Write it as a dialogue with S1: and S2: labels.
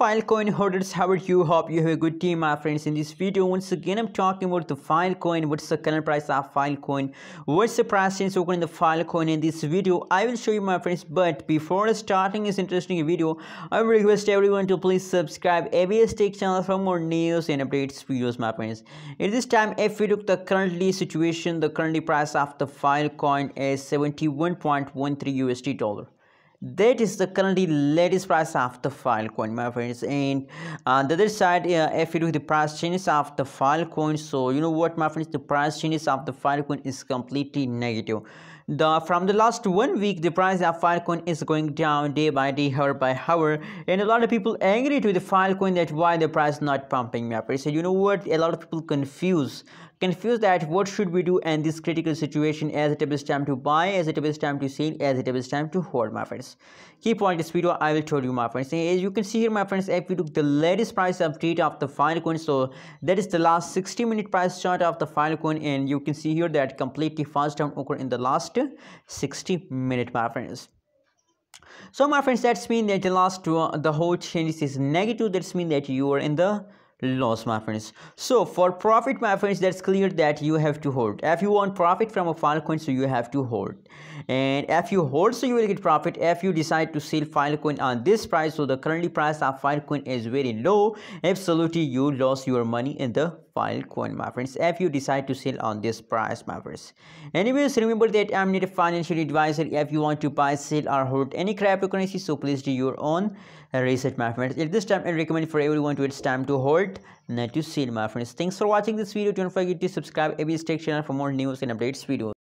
S1: Filecoin holders how are you hope you have a good day my friends in this video once again I'm talking about the Filecoin what's the current price of Filecoin what's the price change occurring in the Filecoin in this video I will show you my friends but before starting this interesting video I will request everyone to please subscribe ABS Tech channel for more news and updates videos my friends at this time if we look the currently situation the currently price of the Filecoin is 71.13 USD dollar that is the currently latest price of the filecoin my friends and on uh, the other side uh, if you do the price changes of the filecoin so you know what my friends the price changes of the filecoin is completely negative the from the last one week, the price of Filecoin is going down day by day, hour by hour, and a lot of people angry to the Filecoin that why the price not pumping up. So you know what? A lot of people confused confused that what should we do in this critical situation as it is time to buy as it is time to sell as it is time to hold my friends key point this video i will tell you my friends as you can see here my friends if we look the latest price update of the filecoin so that is the last 60 minute price chart of the filecoin and you can see here that completely fast down occurred in the last to 60 minute my friends so my friends that's mean that the last uh, the whole changes is negative that's mean that you are in the loss my friends so for profit my friends that's clear that you have to hold if you want profit from a filecoin so you have to hold and if you hold so you will get profit if you decide to sell filecoin on this price so the currently price of filecoin is very low absolutely you lost your money in the filecoin my friends if you decide to sell on this price my friends anyways remember that i'm not a financial advisor if you want to buy sell or hold any cryptocurrency so please do your own research my friends at this time i recommend for everyone to it's time to hold word that you my friends thanks for watching this video don't forget to subscribe abs stick channel for more news and updates videos